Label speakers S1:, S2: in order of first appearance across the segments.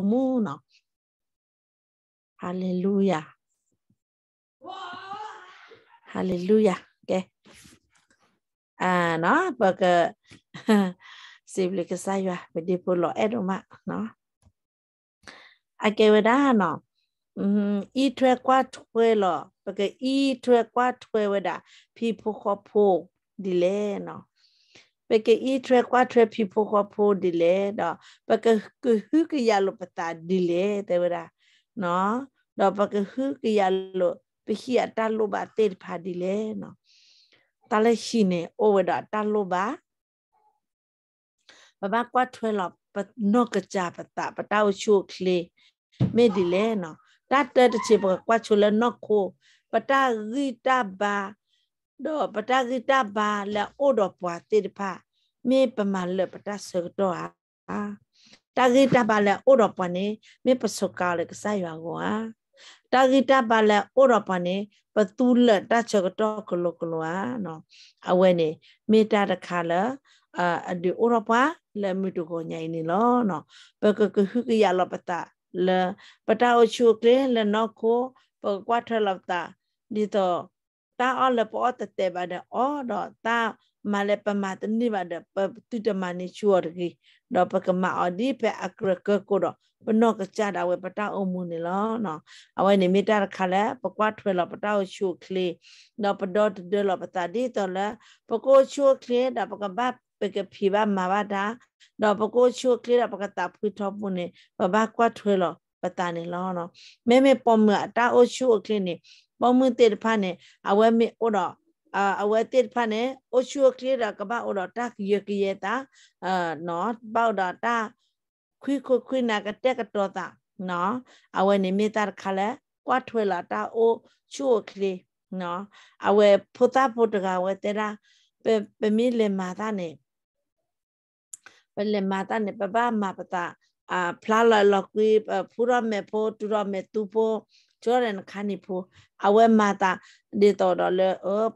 S1: Muna. Hallelujah. Hallelujah. Okay. À nó và cái say, lịch cái sai và bị đi lọ ed mà nó. I gave it đó nó. Y thuê qua thuê lọ và cái y thuê qua People who phô delay nó. peke i tre kwa tre pipo kwa po dile no peke ku hu ki ya lo pata dile te wera no no peke hu ki ya lo pihi ata lo ba te pa dile no ta le shi ne o we da ta lo ba ba ba kwa tre lo pa no ka cha pata pata o chu kle me dile no ta te te che kwa chu le no ko pata ri ta ba တော့ပတကိတဘာလဲဩတော်ပွားတိတဖာမေပမလပတဆတော့အာတကိတဘာလဲဩတော်ပွားနေမေပစကာလေကစားရွာကွာတကိတဘာလဲဩတော်ပွားနေပသူလတချကတော့ကလကလောနော် အဝဲနေမေတာတခါလဲအာဒီဩတော်ပွားလဲမီတူကိုညိုင်နေလောနော် ပကကဟုကရလပတလဲပတအချိုကလေလဲနော်ကိုပကွာထလပတဒီတော့ ta o le po te te ba de o do ta ma le pa ma te ni ba de pa tu te ma ni chu or gi do pa ka ma o di pe a kre ke ko do pa no ka cha da we pa ta o mu ni lo no a we ni mi ta ka le pa kwa thwe lo pa ta o chu kle do pa do te de lo pa ta di to le pa ko chu kle da pa ka ba ပကဖိဘာမဘာဒါတော့ပကိုချိုကလေးတော့ပကတာဖွထောပုန်နေဘဘကွာထွေလောပတာနေလောနော်မဲမဲပေါ်မြအတာအိုချိုကလေးနေပေါမှုတေတဖတ်နဲ့အဝဲမေဩတော့အာအဝဲတေဖတ်နဲ့အိုရှူကလီရာကဘာဩတော့တာကီယကီယတာအာနော်ပေါတော့တာခွိခွခွိနာကတက်ကတော်တာနော်အဝဲနေမေတာခလဲကွာထွေလာတာအိုရှူကလီနော်အဝဲဖိုတာဖိုတကဝဲတေရာပေပမီလေမာတာနဲ့ပလေမာတာနဲ့ပပမပတာအာဖလာလာလောက်ကွေးဖူရမေဖို့တူရမေတူဖို့ကျော်ရန်ခါနိဖူအဝဲမာတာဒီတော်တော်လေအော်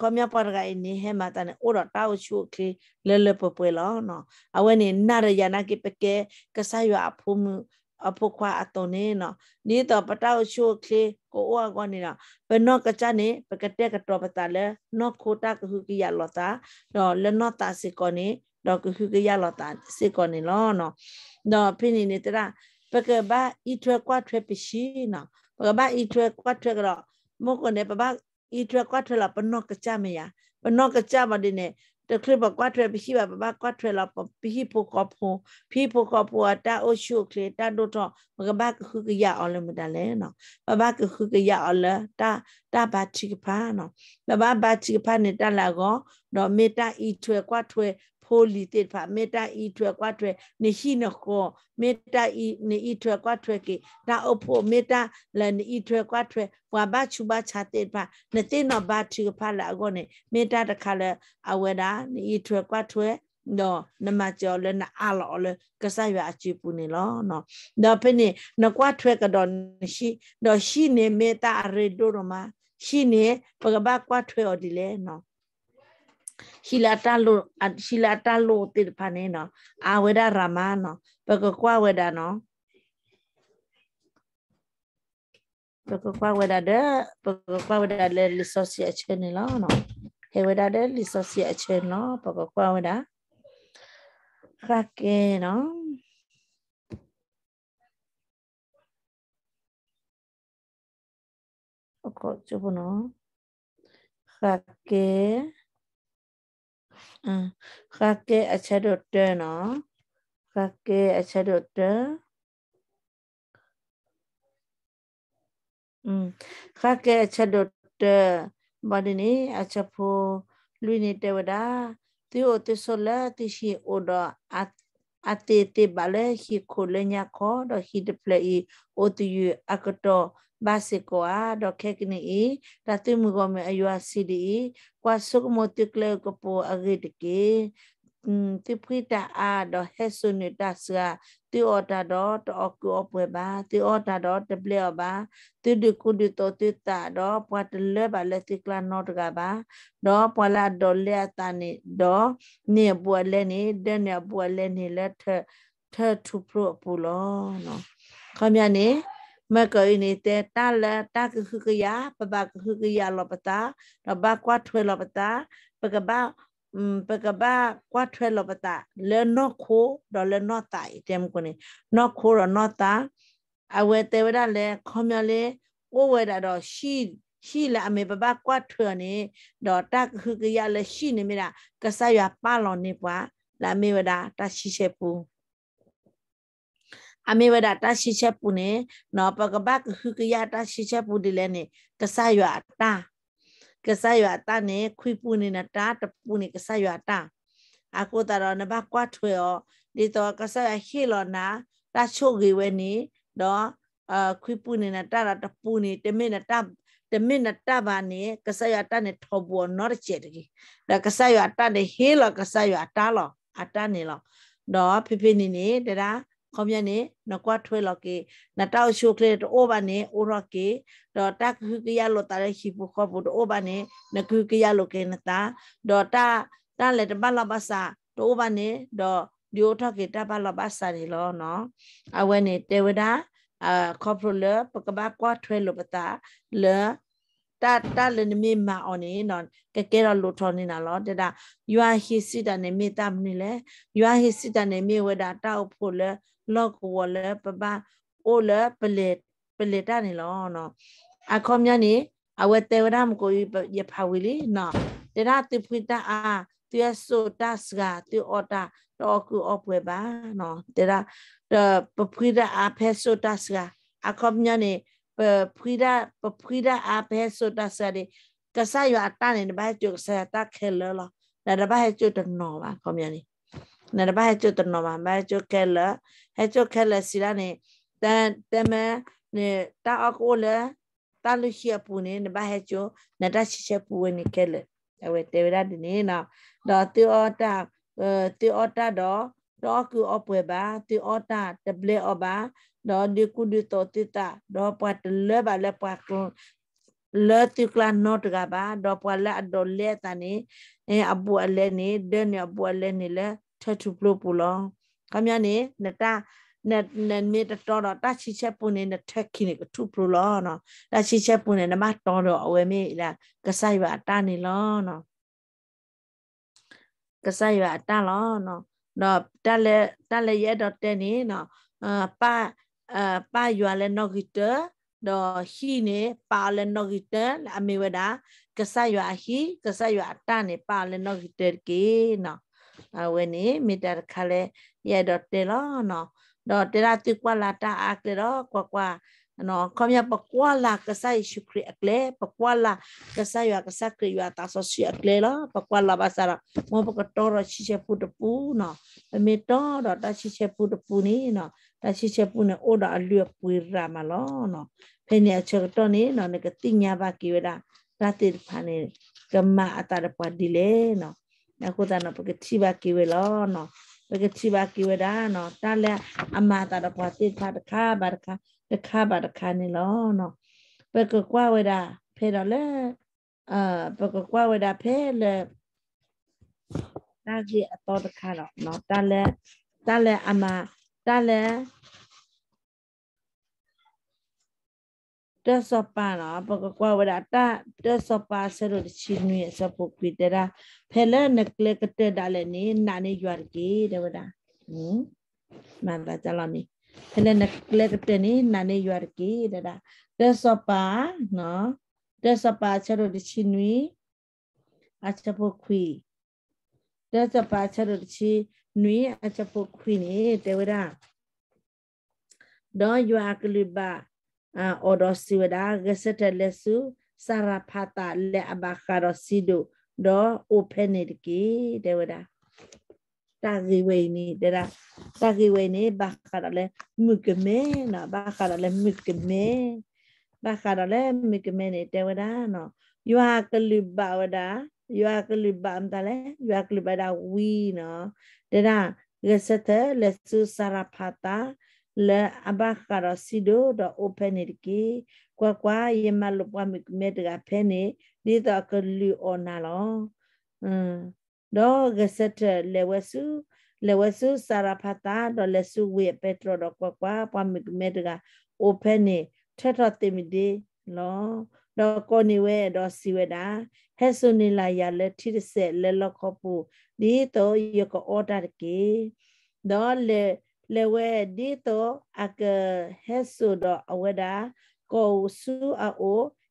S1: ကောမြပါရကင်းနေဟမတန်အော်တောက်ချုခေလဲလဲပပွဲလောနော်အဝဲနေနာရယနာကိပကေကဆာယအဖုမအဖုခွာအတုံနေနော်နေတော့ပတောက်ချုခေကိုအောကောနေတော့ဘနော့ကချနေပကတဲ့ကတော်ပတာလဲနော့ခိုတာကဟုကိယလောတာနော်လဲနော့တာစီကောနေတော့ကဟုကိယလောတာစီကောနေလောနော်နော်ဖိနေနေတရာပကဘာဤထွက်ကွာထွက်ပရှိနော်ပကဘာဤထွဲကွတ်ထွဲကတော့မုတ်ကနေပဘာဤထွဲကွတ်ထွဲလာပနော့ကကြမရပနော့ကကြမတဲ့နဲ့တခရပကွတ်ထွဲပြီးပါပဘာကွတ်ထွဲလာပြီးဖို့ကဖို့ပြီးဖို့ကဖို့တာအိုရှုခလေတာတို့တော့ပကဘာကခုကရအောင်လို့မတလဲနော်ပဘာကခုကရအောင်လားတာတာဘာချိကဖာနော်ပဘာဘာချိကဖာနဲ့တလာကောတော့မေတ္တာဤထွဲကွတ်ထွဲ holy te pha meta i thwe kwa thwe ni shi no ko meta i ni i thwe kwa thwe ke da opho meta la ni i thwe kwa thwe wa ba chu ba cha te pha ne te no ba thi pha la go ne meta ta kha la aweda ni i thwe kwa thwe နော်နမကျော်လည်းနအလော်လည်းကစားရအချပူနေလောနော်ဒါဖနေနကွာထွဲကတော့ရှိတော့ရှိနေမေတာရေတို့တော့မှာရှိနေပကဘာကွာထွဲော်ဒီလေနော် hilatalo hilatalo tirpaneno aweda ramano peko kwa weda no peko kwa weda de peko kwa weda le lisosia chenelo no he weda de lisosia chenelo peko kwa weda rake no Oke, coba no. Rake. kake achadotte no kake achadotte um kake achadotte badini achapo luini tewada ti o ti sola ti shi oda at atete bale hi kolenya ko do hi de play o ti yu akato básico do kekni i ratu mugo me ayu asidi kwa suk motikle ko po agit ke ti phita a do hesunita sa ti ota do to oku opwe ba ti ota do te bleo ba ti du ku du to ti ta do pwa te le ba le ti kla not ga ba do pwa la do le ta ni do ni bwa le ni de ni bwa le ni le the the to pro pulo no ခမရနေမကိုင်းနေတဲ့တလတကခုကရပပကခုကရလောပတာရဘကွာထွေလောပတာပကဘာပကဘာကွာထွေလောပတာလဲနော့ခိုဒေါ်လဲနော့တိုင်တမ်ကိုနေနော့ခိုရနော့တာအဝဲတေဝရလဲခေါမြလဲကိုဝဲတာတော့ရှိရှိလာအမေပပကွာထွေနေဒေါ်တကခုကရလဲရှိနေမိတာကဆရပါလောနေပွားလာမေဝဒတာရှိချက်ဘူးအမေဝဒတာရှိချက်ပူနေနော်ပကဘကခုကရတာရှိချက်ပူဒီလဲနေကဆရွာတာကဆရွာတာနေခွိပူနေတာတာတပူနေကဆရွာတာအကိုတာတော့နဘကွာထွေရောဒီတော့ကဆရွာဟီလောနာတာချို့ကြီးဝဲနေနော်အခွိပူနေတာတာတပူနေတမင်တာတမင်တာဘာနေကဆရွာတာနေထောဘောနော်ချက်တကြီးဒါကဆရွာတာနေဟီလောကဆရွာတာလောအတာနေလောတော့ဖိဖိနေနေတရာခေါမျက်နေနကွာထွေလော်ကေနတောက်ရှုကလေတိုဘာနေအိုရကေဒေါ်တာခုကရလောတာရခိပုခဘုတိုဘာနေနခုကရလောကေနတာဒေါ်တာတာလေတဘလဘဆာတိုဘာနေဒေါ်ဒီယိုထကေတဘလဘဆာနေလောနော်အဝဲနေတေဝဒာအာခေါပရလပကဘာကွာထွေလောပတာလေတာတာလနမေမာအော်နေနော်ကဲကဲတော့လိုထော်နေတာလောတတာယွာဟိစစ်တနေမေတာမနေလေယွာဟိစစ်တနေမေဝဒတာဖို့လေလောကဝလေပပအိုလေပလေပလေတာနေလောနော်အခေါ်မြနေအဝတေဝရမကိုရဖဝီလီနော်တတာတိဖိတာအာသူရဆိုတာစကသူအော်တာတော့ကူအပွဲပါနော်တတာပဖိတာအဖဲဆိုတာစကအခေါ်မြနေ prida prida a pe so ta sa de ka sa yo ata ne ba chu sa ta khe lo lo na da ba he chu to no ba ko mi ni na da ba he chu to no ba ba chu khe lo he chu khe lo si la ne ta ta me ne ta a ko le ta lu shi pu ne na ba he chu na ta shi she pu ni khe le a we te ra de ne na da ti o ta ti o ta do တော့ကူအပွဲပါတီအော်တာတဘလက်အော်ပါ đó đi cu đi tổ ti ta đó qua lỡ bà lỡ qua con lỡ ti la nó ra bà đó qua lỡ đó lẽ ta nè ê abu lẽ nè đơn abu lẽ nè lẽ thật chụp lô bù lo cảm nhận nè nè ta nè nè mi ta to đó ta chỉ chép bù nè nè thật khi nè chụp lô lo nó ta chỉ chép bù nè nè mát to đó ở mi là cái sai bà ta nè lo nó cái sai bà ta lo nó đó ta lẽ ta lẽ dễ đó tên nè nó အာပါအာပါယွာလဲနော့ဂီတတော့ဟီနေပါလဲနော့ဂီတအမေဝဒကဆယွာဟီကဆယွာတနေပါလဲနော့ဂီတကေနော်အဝနေမီတာခါလဲရဲ့တော့တေလောနော်တော့တေရာတိကွာလာတာအကလေတော့ကွာကွာနော်ခမရပကွာလာကဆိုင်ရှိခရအကလေပကွာလာကဆိုင်ရကဆက်ကရတာဆိုရှိအကလေလားပကွာလာဘာစရာမောပကတော်ရရှိချက်ပူတပူနော်အမေတော်တော့တရှိချက်ပူတပူနေနော် tashishe pune oda alue puira malo no phene achogto ni no ne katinya ba kiwera ratir phane gamma atare padile no nakuta no pake chiba kiwelo no pake chiba kiwera no tale amma atare pati thar kha bar kha de kha bar kha ni lo no pake kwa wera phera le a pake kwa wera phele ဒါကြီးအတော်တခါတော့เนาะတလဲတလဲအမတာလန်တက်စပါနာပကကွာဝဒတာတက်စပါဆရဒချင်းနီစပုတ်ပီတရာဖဲလနကလကတဒါလနီနာနေရွာကေတဝဒဟင်မန္တကြလနီဖဲလနကလကတနီနာနေရွာကေတဒါတက်စပါနော်တက်စပါဆရဒချင်းနီအချပုတ်ခွီတက်စပါဆရဒချင်း nui achapo kwini tewera do yua kliba odo siweda gesete lesu sarapata le abakaro sido do openirki tewera tagiweni tera tagiweni bakara le mukme na bakara le mukme bakara le mukme ne tewera no yua kliba wada yuaklibamtale yuaklibada wi no dera lesete lesu sarapata le abakara sido do openirki kwa kwa yemalu kwa mikmedga pene dita kulu onalo do gesete lewesu lewesu sarapata do lesu we petro do kwa kwa kwa mikmedga opene tetra temide lo no. တော့ကိုနေဝဲတော့စီဝဲတာဟဲဆုနေလာရလက်ထိဆက်လက်လောက်ခပူဒီတော့ယကအော်ဒါကေတော့လေလေဝဲဒီတော့အကဟဲဆုတော့အဝဲတာကိုဆူအို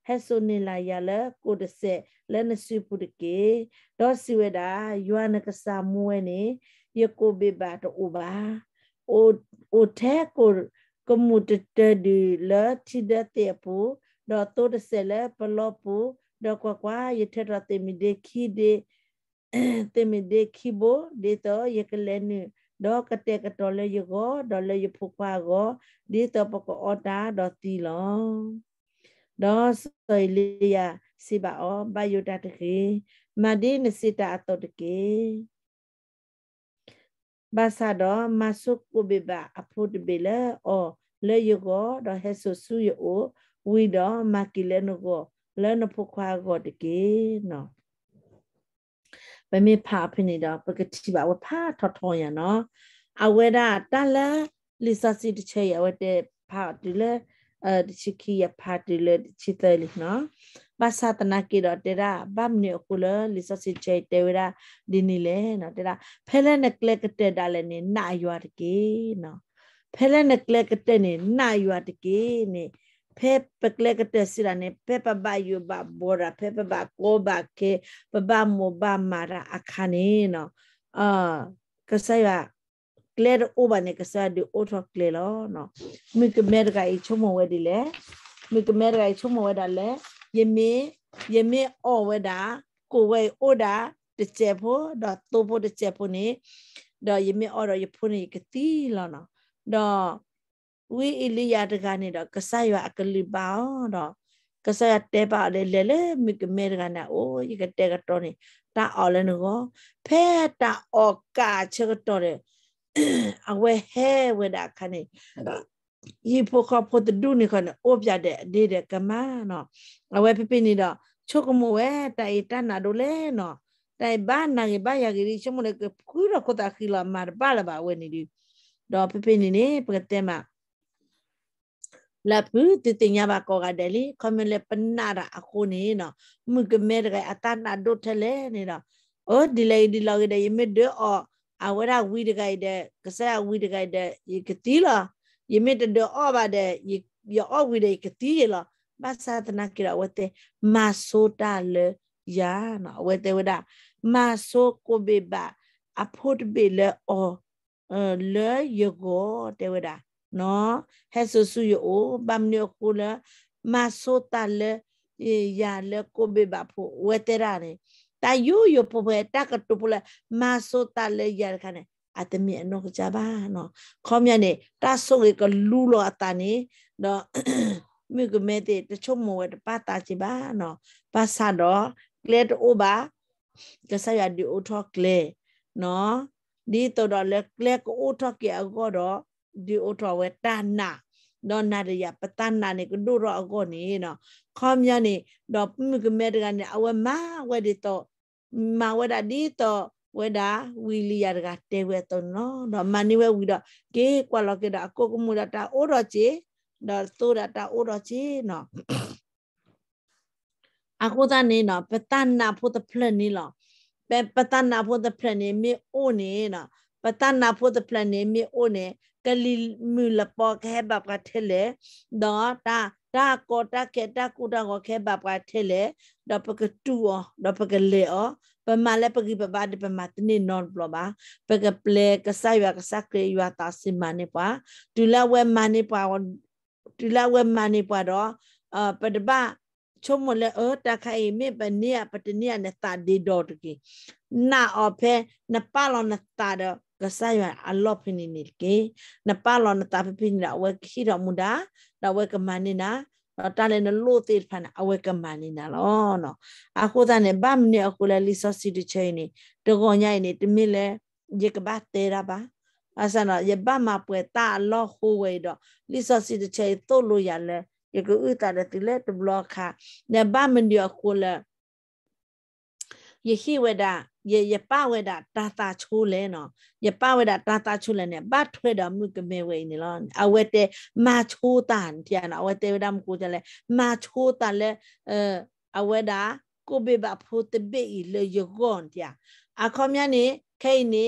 S1: ဟဲဆုနေလာရလက်ကိုတဆက်လက်နစီပူတကေတော့စီဝဲတာယွာနကစာမွဲနေယကိုဘေဘာတူဘာအိုအိုထဲကိုကမှုတတဒီလက်ထိတဲ့ပူดอตัวเสร็จแล้วปลอปูดอกว่ากว่ายึดเทระเตมิเดคีเดเตมิเดคีโบเดต่อยึกเลนึดอกกระเตกตอเลยยกอดอเลยยพุกว่าก็ดีต่อปกออดาดอตีลองดอสอยเลียสิบาอบายุดาตะเกมาดีนสิตาตอตะเกบาษาดอมาสุกุเบบาอพุตเบลออเลยยกอดอเฮซุสุยโอဝိတော့မကီလဲနကိုလဲနဖခွာကိုတကေနော်ပမေဖာဖိနေတော့ပကတိပါဝဖာထထောရနော်အဝဲတာတလလီစာစီတချေရဝတဲ့ဖာဒီလဲအဲဒီချကီရဖာဒီလဲချစ်တယ်နော်ဘာသာတနာကေတော့တရာဗမ်နေခုလလီစာစီချေတေဝရာဒီနီလဲနော်တရာဖဲလဲနက်ကလက်ကတက်တာလဲနေနာရွာတကေနော်ဖဲလဲနက်ကလက်ကတက်နေနာရွာတကေနေ pepe klekete sirane pepe ba yuba bora pepe ba koba ke baba moba mara akane no ah kasaya klere oba ne kasaya de otho klelo no mi kemer ga i chomo wedi le mi kemer ga i chomo weda le yemi yemi o weda ko we oda de chepo da topo de chepo ne da yemi oro yepone ke ti lana da ဝီအီလီယာတကနေတော့ကဆတ်ရွာအကလီပါတော့ကဆတ်တဲပါလေလေလေမိကမဲကနာအိုးယကတဲကတော်နေတာအော်လဲနောဖဲတာအော်ကာချက်တော်တယ်အဝဲဟဲဝဲတာခနေယေဖို့ကဖို့တူနေခနဲ့အိုးပြတဲ့ဒေတဲ့ကမနော်အဝဲပြပြနေတော့ချုပ်ကမဝဲတိုင်တနာတို့လဲနော်တိုင်ဘာနာရဘာရကြီးရှမလကခုရခတာခီလာမာဘာလဘာဝဲနေဒီတော့ပြပြနေနေပြတဲ့မှာလပ်ဘူးတတင်ရပါကောကတယ်လေခမလေပနာတာအခုနေနော်မြကမဲတကအတနာဒုတ်ထလဲနေတော့အော်ဒီလေဒီလောက်တဲ့ယမစ်ဒေအော်အဝရဝီတကိုက်တဲ့ကဆဲဝီတကိုက်တဲ့ယကတိလာယမစ်ဒေအော်ပါတဲ့ယယောဝီတဲ့ကတိရလားမသဒနာကိရဝတ်တဲ့မဆိုတာလေယာနော်ဝတ်တဲ့ဝဒမဆိုကိုဘေဘာအဖို့ဘေလေအော်လေယောဂတဲ့ဝဒါနော်ဟဲဆိုဆူယိုဘမ်ညိုကူလာမဆိုတလေရာလေကိုဘေဘဖို့ဝေတရာနေတယူယပပွဲတကတူပလမဆိုတလေရာခနဲ့အတမီအနောကြပါနော်ခေါမြနဲ့တဆုပ်ကလူလောအတနေနော်မြေကမဲတဲ့တချုံမဝဲတပါတာချပါနော်ပါစတော့ကလက်အိုပါကဆရာဒီအိုထော့ကလေနော်ဒီတော့လက်ကလက်အိုထော့ကေအကောတော့ဒီအိုတော်ဝဲတာနာတော့နာရရပတနာနေကဒူရအကောနေနော်ခေါမြနေတော့မြကမဲတကနေအဝဲမဝဲဒီတော့မဝဲတာဒီတော့ဝဲတာဝီလီယာကတဲဝဲတော့နော်တော့မနီဝဲဝီတော့ကေကွာလောကေတာအကိုကမူတာတာအိုတော်ချေတော့သိုးတာတာအိုတော်ချေနော်အခုသားနေနော်ပတနာဖို့တဲ့ဖလက်နေလောပတနာဖို့တဲ့ဖလက်နေမေအိုနေနော် patana po the plane mi one kali mula po ke bab ka thele da ta ta ko ta ke ta ku ta ko ke bab ka thele da pa ka tu o da pa ka le o pa ma le pa ki pa ba de pa ma tni non blo ba pa ka ple ka sa ya ka sa kre ya ta si ma ne pa tu la we ma ne pa tu la we ma ne pa do a pa de ba ချုံမလဲအတခိုင်မေပနီယပတနီယနတာဒီဒေါ်တကီနာအဖဲနပါလောနတာတော့ကဆာယအလော့ဖိနိနိကေနပါလောနတာဖိနိအဝဲခိရမူဒာနဝဲကမနိနာတာလည်းလို့သေးဖန်အဝဲကမနိနာလောနော်အခုတနဲ့ဗမနိအခုလည်းလီဆိုစီတချိနေတကောညိုင်နေတမင်းလဲရေကဘာတေရာပါအစနော်ရပါမပွဲတာလောဟိုဝဲတော့လီဆိုစီတချိတို့လို့ရလဲရကဥတာတဲ့တိလက်ဘလော့ခါနဗမနိအခုလည်းယခိဝဒ ye ye pa we da ta ta chu le no ye pa we da ta ta chu le ne ba thwe da mu ke me we ni lo a we te ma chu ta an tia na we te da mu ku ja le ma chu ta le a we da ko be ba phu te be i le ye gon tia a kho mya ni ke ni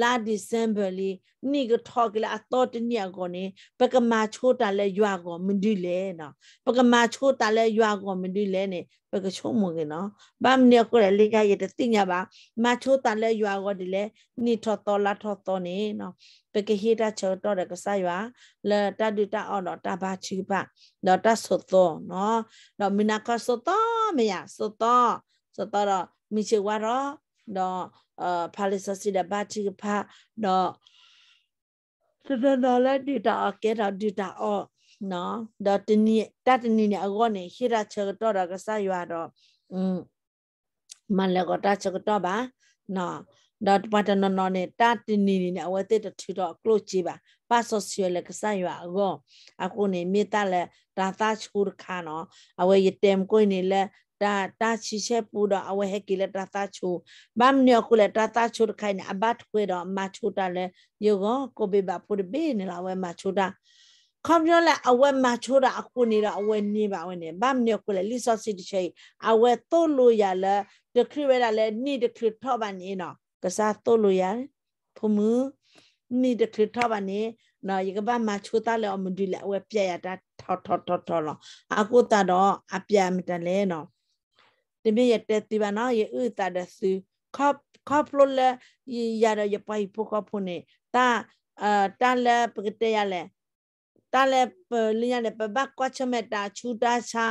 S1: လာဒီဇမ်ဘာလီနီကထောက်ကလာတော့တညကောနေပကမာချိုးတာလဲရွာကောမင်းဒီလဲနော်ပကမာချိုးတာလဲရွာကောမင်းဒီလဲနေပကချိုးမွကေနော်ဘာမနေကိုလေလေကရတဲ့တင်ညာပါမချိုးတာလဲရွာကောဒီလဲနီထောတော်လာထောတော်နေနော်ပကဟေတာချောတော့တဲ့ကစားရွာလဲတဒုတာအော်တော့တဘာချီပါတော့တဆုတော်နော်တော့မနာကဆုတော်မရဆုတော်ဆုတော်မိချေဝါတော့နော်အာပါလစ်စစ်တဲ့ဘာချီဖာနော်စစနော်လက်ဒီတာအကဲတာဒီတာအော်နော်ဒါတနည်းတတနည်းနဲ့အကောနဲ့ရှိရချေတော့တာကစားရတော့อืมมันแล้วก็ตาชกต่อบ่าเนาะดอปัตตนนเนี่ยตาตินีนี่เนี่ยเอาไว้ติดถือတော့กลุจีบ่าပါဆိုဆီလကဆိုင်ရအောင်အခုနေမိတလည်းဒါသားချူခါနော်အဝေးတမ်ကိုနေလဲ ta ta chi che pu do awe he ki le ta ta chu bam ne ku le ta ta chu khai ne abat ku do ma chu ta le yo go ko be ba pu be ne la we ma chu ta ခေါင်းပြောလဲအဝဲမှာချိုးတာအခုနေတော့အဝဲနေပါဝင်နေဗမ်နေကိုလဲလီဆိုစီတချေအဝဲတို့လို့ရလဲတခရီဝဲတာလဲနေတခရီထော့ပါနေနော်ကစားတို့လို့ရဖမူနေတခရီထော့ပါနေနော်ရကဘာမှာချိုးတာလဲအမဒီလဲအဝဲပြက်ရတာထော့ထော့ထော့ထော့လောအခုတတော့အပြတ်မတလဲနော်တမရတဲ့တိဘာနာယေဥတာဒစုခပ်ခပ်လို့လေရရရပိုင်ဖို့ကဖို့နေတာအာတန်လေပကတရလေတန်လေပလင်းရလေပဘကွာချမတာ ချူတာချာ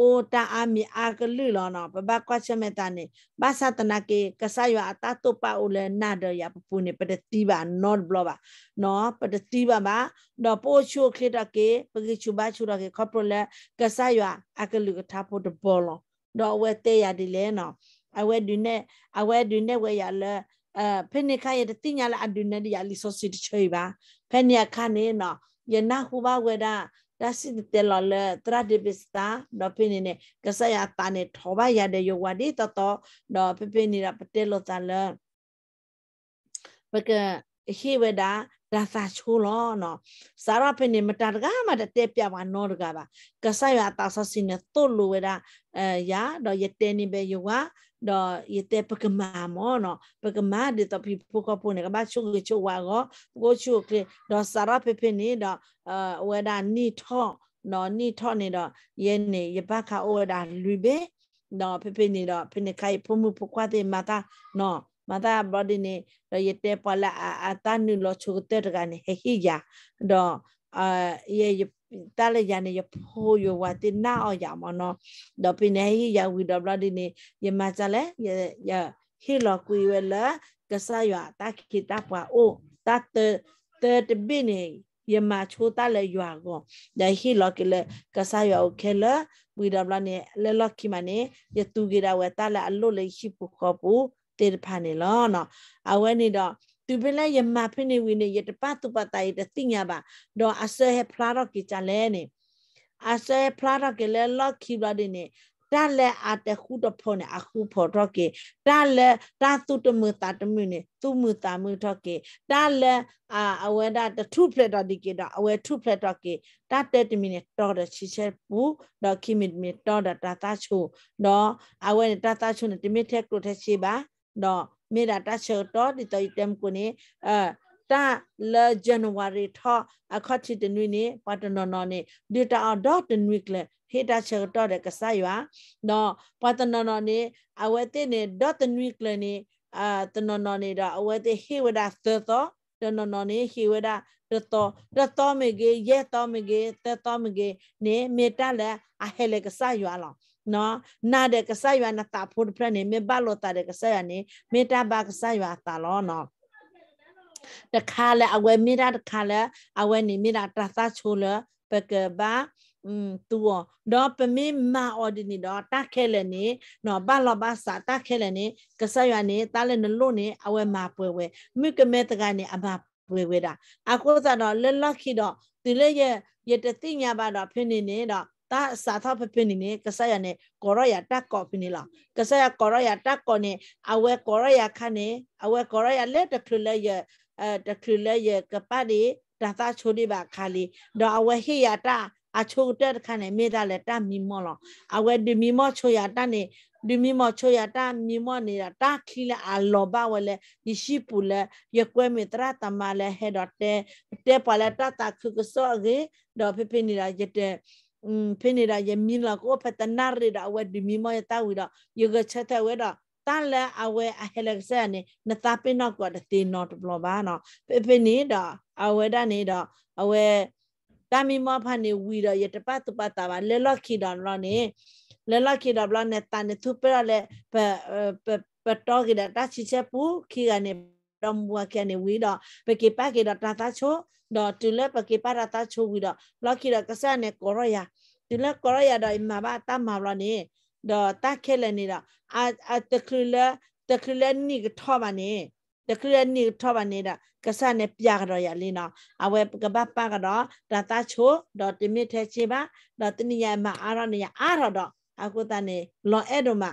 S1: အိုတာအမီအာကလူလောနော်ပဘကွာချမတာနေဘာသာတနာကေကဆာယောအတာတုပအိုလေနာဒရပပူနေပတတိပါ not blow ပါနော်ပတတိပါပါတော့ပိုချိုခေတကေပကချူဘာချူရကေခပ်လို့လေကဆာယောအကလူကထားဖို့တဘောလောတော့ဝဲတဲ့ရတယ်လဲနော်အဝဲဒီနဲ့အဝဲဒီနဲ့ဝဲရလဲအဖိနိခရတတိညာလာအဒုနဲ့ရလီဆိုစီတချေပါဖဲနီခနေနော်ယနာဟူဘဝဲတာဒါစစ်တယ်လော်လေတရဒီပစ္စတာတော့ဖိနေနဲ့ကဆရာတာနဲ့ထောပါရတဲ့ယောဝဒီတတော်တော့ဖိဖိနေတာပတဲလောတာလဲဘကဟိဝဲတာဒါသာချိုးလောနော်စာရဖနေမတာတကားမှာတက်ပြပါနော်တကားပါကဆရတာဆစင်းတို့လိုဝဲတာအဲရတော့ရတဲ့နေပဲယောကတော့ရတဲ့ပကမာမောနော်ပကမာဒီတော့ပြပုကပုန်ကဘာချုကချိုဝါကောကိုချိုကတော့စာရဖဖနေတော့အဲဝဲတာနီထော့နော်နီထော့နေတော့ရဲနေရပခအိုဝဲတာလူပဲနော်ဖဖနေတော့ဖနေခိုင်ဖမှုပကွာတဲ့မာတာနော် mata body ni lo yete pala atanu lo chukte rgane hehi ya do ye tale jane ye po yo wati na o ya mono do pine hehi ya wi do body ni ye machale ye ya hi lo kui we la kasa yo ta kita pa o ta te te te bini ye ma chu ta le yo go da hi lo ke le kasa yo ke le wi do body ni le lo ki mane ye tu gira we ta la lo le hi pu ko pu တေတဖာနေလောနော်အဝဲနေတော့သူပင်လဲယမဖိနေဝိနေယတပတုပတယတသိညာပါတော့အဆဲဖလာတော့ကြလဲနေအဆဲဖလာတော့ကလဲလော့ခီလာဒီနေတာလဲအတခုတဖို့နဲ့အခုဖို့တော့ကေတာလဲတာသူတမတာတမနဲ့သူမတာမတော့ကေတာလဲအာအဝဲတာတထုဖလက်တော့ဒီကေတော့အဝဲထုဖလက်တော့ကေတာတဲ့တမနဲ့တော်တဲ့ချီချက်ဘူးတော့ခိမစ်မီတော်တာတာချူတော့အဝဲတာတာချူနဲ့တမထက်ကလို့ထက်ရှိပါတော့မေတာတချောတော့ဒီတိုင်တမ်ကိုနေအတာလာဇန်နဝါရီထအခေါတိတနွေနေပတ်တနော်နော်နေဒီတာအဒေါ်တနွေကလေဟေတာချောတော့တဲ့ကဆာယွာတော့ပတ်တနော်နော်နေအဝဲတဲ့နေဒေါ်တနွေကလေနေအာတနော်နော်နေတော့အဝဲတဲ့ဟေဝဒသသော တနော်နော်နေဟေဝဒတတော်တတော်မေကေရဲတော်မေကေတတော်မေကေနေမေတာလဲအဟဲလေကဆာယွာလောနော်နာတဲ့ကဆရွာနတာဖို့တဖက်နေမေဘလောတာတဲ့ကဆရွာနေမေတာဘာကဆရွာတာလောနော်တခါလဲအဝဲမိတာတခါလဲအဝဲနေမိတာတသချိုးလပကဘာอืมตัวดอปมีมาออดินี่ดอตักแค่ละนี่เนาะบะลอบะสาตักแค่ละนี่กะสะยะนี่ตะละนลุนี่เอาไว้มาป่วยเวมิกะเมตะกะนี่อะมาป่วยเวดาอะโคซะดอเลลักขิดอติเลเยยะตะติญาบะดอဖြစ်နေနေดอတာစာသဖဖိနေနေကဆယာနဲ့ကောရယာတက်ကောဖိနေလားကဆယာကောရယာတက်ကောနဲ့အဝဲကောရယာခနဲ့အဝဲကောရယာလက်တခရလဲရအဲတခရလဲရကပတ်ဒီဒါသာချိုဒီပါခါလီတော့အဝဲဟိယာတာအချိုတက်ခနဲ့မိသားလဲတမီမောလားအဝဲဒီမီမောချိုယာတနဲ့ဒီမီမောချိုယာတမီမောနေတာတခီလဲအလောဘဝလဲဒီရှိပူလဲရကွဲမီတရတမလဲဟဲ့တော့တဲတဲပါလဲတတာခုကစော့ကေတော့ဖိဖိနေတာရတဲ့ finira ye mila ko patana rira awe dimimo ya tawira yoga chata wera tala awe aheleksa ne na tapi na ko da te not blo ba no pe pe ni da awe da ni da awe tami mo pha ni wi da ye tapa tapa ta ba le lo ki da lo ne le lo ki da blo ne ta ne thu pe le pe pe to ki da ta chi che pu ki ga ne တော့မွာကနေဝီတော့ပကေပါကေတော့တာတာချိုတော့တူလက်ပကေပါတာတာချိုဝီတော့လောက်ခိတော့ကဆာနဲ့ကိုရယာတူလက်ကိုရယာတော့အမဘာတမဘလနေတော့တခဲလနေတော့အာအတခလူလက်တခလူလက်နီကထောပါနေတခလူလက်နီထောပါနေတာကဆာနဲ့ပြကတော့ရလင်းတော့အဝဲကပပကတော့တာတာချိုတော့တမိထဲချေပါတော့တနိယမအာရနေရအာရတော့အာကုတနဲ့လွန်အဲ့တော့မှတ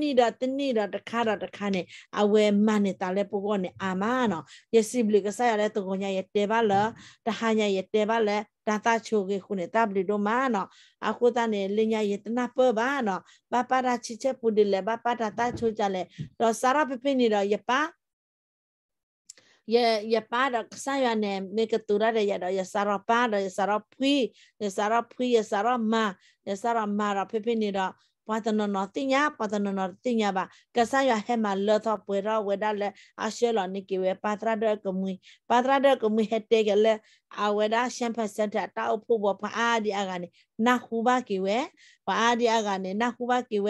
S1: ဏိတော့တဏိတော့တခါတော့တခါနဲ့အဝဲမနဲ့တာလဲပိုကောနဲ့အာမနော်ယစီဘလီကစားရတဲ့တကုံညာရတဲပါလားတဟညာရတဲပါလားဒါတာချိုကေခုနဲ့တပလီတော့မနော်အာကုတနဲ့လညာရတနာပပါနော်ဘာပါတာချစ်ချက်ပူတယ်လဲဘာပါတာတာချိုကြလဲတော့စာရပပိနေတော့ရပါ ya ya pada saya ne ne ketura de ya do ya sara pada ya sara pui ya sara pui ya sara ma ya sara ma ra pepe ni ra ပဒနနတင်ညာပဒနနတင်ညာပါကဆာရဟဲမှာလောသပွေရဝဒလဲအရှေလနိကေဝပဒရဒကမွေပဒရဒကမွေဟတေကလဲအဝဒရှမ်ဖစန်တာတောက်ဖို့ပေါ်ပါအာဒီအကနေနာခုဘကေဝပါအာဒီအကနေနာခုဘကေဝ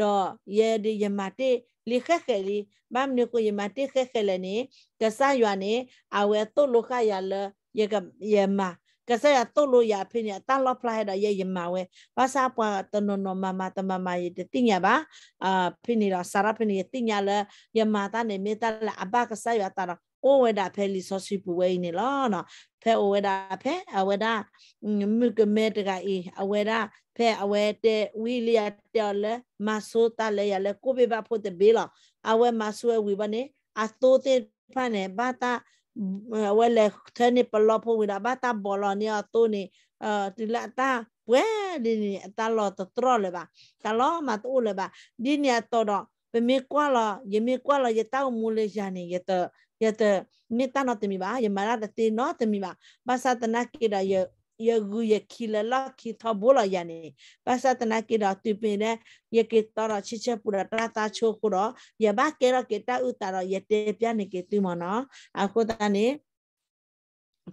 S1: တော့ယေဒီယမတေလီခက်ခဲလီမမ်နီကိုယမတေခက်ခဲလနေကဆာရနေအဝဲတုတ်လောခရလယေကယေမာကစရတုတ်လို့ရဖိနေတန်လော့ဖလာဟဒရဲ့ယမဝဲဘာသာပွားတနနမမတမမရဲ့တိညာပါအာဖိနေတော့စာရဖိနေတိညာလဲယမတာနေမေတလာအဘကစရတာအိုဝဲတာဖဲလီဆော့စီပူဝဲနေလောနော်ဖဲအိုဝဲတာဖဲအဝဲတာမြကမဲတကအေးအဝဲတာဖဲအဝဲတဲ့ဝီလီယာတော်လဲမဆိုးတလဲရလဲကိုပေပါဖို့တဲ့ဘေးလောအဝဲမဆိုးဝီပါနေအသိုးတဲ့ဖာနေဘာတာဝဲလေထဲနေပလောဖို့ဝိဒါဘာတာဘောလောနီအတိုးနေအဲဒီလာတာဝဲဒီနေအတလောတတော်လေပါတလောမတိုးလေပါဒီနေတော်တော့ပမေကွာလောယမေကွာလောယတောက်မူလေရနေယတယတမေတနာတမီပါယမရတတိနောတမီပါဘာသတနာကေဒါယ yegu yekile la ki tha bola yani pasatana ki ra tu pe ne ye ke ta ra chi che pura ta ta cho ko ra ye ba ke ra ke ta u ta ra ye te pya ne ke tu ma na a ko ta ne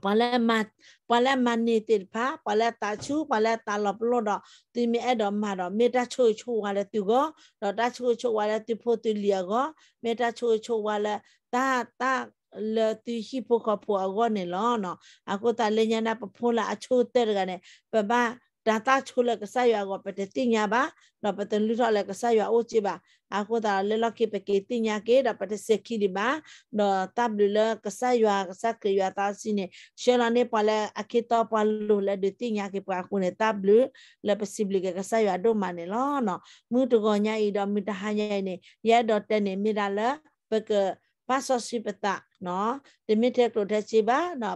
S1: ปลามาปลามันนี่ติดพระปลาตาชูปลาตาหลับลดอตีมีไอ้ดอมาดอเมตาช่วยช่วยอะไรติก็ดอตาช่วยช่วยอะไรติพูดติเลียก็เมตาช่วยช่วยอะไรตาตาလတိဟိပိုကပွားကောနေလောနော်အခုတလညာနာပဖိုးလာအချိုးတဲ့ကနေပပဒါတာချိုးလကဆရွာကပတတိညာပါတော့ပတလူထော်လကဆရွာအိုးချပါအခုတလလကိပကေတိညာကေတော့ပတစခိဒီပါတော့တပ်လူလကဆရွာကဆကရွာတာစီနေရှယ်လာနေပါလဲအကိတော့ပါလူလဒတိညာကေပါခုနေတပ်လူလပစီဘလကကဆရွာတော့မနေလောနော်မြူတကောညာဤတော့မိတဟညာနေရဲတော့တဲ့နေမိတာလပကပါစောစီပတနော်ဒီမီတက်ကလိုတဲ့ချိပါနော်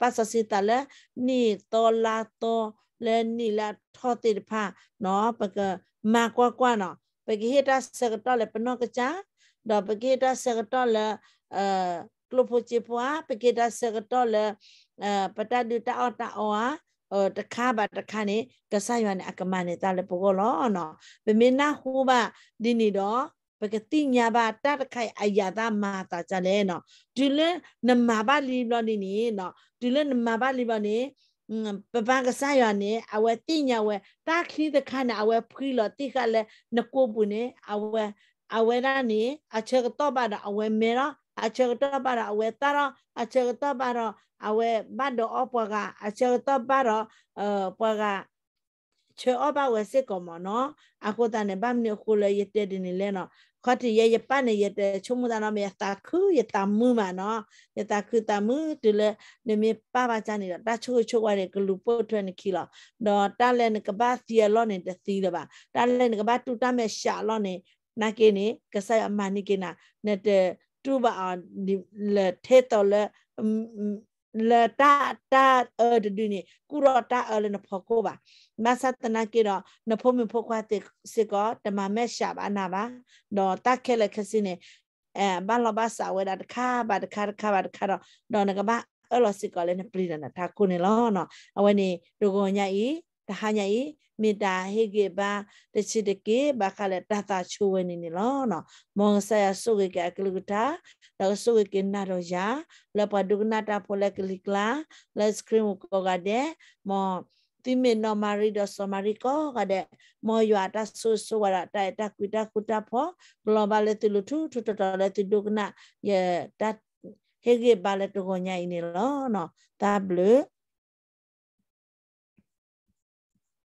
S1: ပါစောစီတလည်းနီတော်လာတော်လဲနီလာထောတိဖာနော်ပကမကွာကွာနော်ပကဟိတစကတော်လည်းပနောကချာတော့ပကဟိတစကတော်လည်းအဲကလိုဖိုချိပွားပကဟိတစကတော်လည်းအဲပတဒူတာအော်တာအော်တခါပါတခါနေကဆရွာနေအကမနေတလည်းပကောလောနော်ဗမင်းနာဟူပါဒီနေတော့ပကတိညာဘာတတခိုင်အယာတာမာတာကြလဲနော်ဒီလနမဘာလီဘလနေနေနော်ဒီလနမဘာလီဘနေပပကဆာရနေအဝတိညာဝတာခိတခနာအဝဖီလတိခလဲနကိုပုနေအဝအဝရနေအချက်တော့ပါတာအဝမေရာအချက်တော့ပါတာအဝတာရအချက်တော့ပါတော့အဝဘတ်တော့အပွားကအချက်တော့ပါတော့အပွားကချေအဘဝစေကောမနောအခုတန်ဗမ်နေခုလေရတဲ့နေလဲနော်ခေါတိရရပနေရတဲ့ချုံမဒနာမေတာခုရတာမူမနော်ရတာခုတာမူတူလေနေမပါပါချနေတော့တချို့ချို့ရတဲ့ဂလူပုတ်ထွက်နေခီလာတော့တလည်းကဘာစီရလောနေတသီးလပါတလည်းကဘာတူတမဲ့ရှာလောနေနာကေနေကဆယအမနိကေနာနဲ့တူပါလေထေတော်လေ la ta ta ở đây nè cú rõ ta ở lên phô cô bà mà sát tên kia đó nó phô mình phô qua thì sẽ có để mà mẹ sạp anh à bà đó ta kêu là cái gì nè à bà lo bà sao vậy đặt khá bà đặt khá đặt khá bà đặt khá đó đó là cái bà ở lo sẽ có lên bì là ta cô nè lo nó ở đây nè đồ gọi nhà ý ဒါဟာညာဤမေတ္တာဟေကေဘာတချစ်တကေဘာခလည်းတသချိုးဝဲနေနေလောနော်မောဆာဆုကေကကလူတာတော့ဆုကေနာတော့ယာလပဒုကနာတာဖိုလက်ကလကလာလက်စကရင်ကိုကတဲ့မောတိမေနမာရီဒဆမာရီကောကတဲ့မောယွာတဆူဆူဝရတိုင်တကွီတကူတဖောဂလောဘလက်တလူထုထထတလက်တဒုကနာယတဟေကေဘာလက်တကိုညာနေလောနော်တဘလူး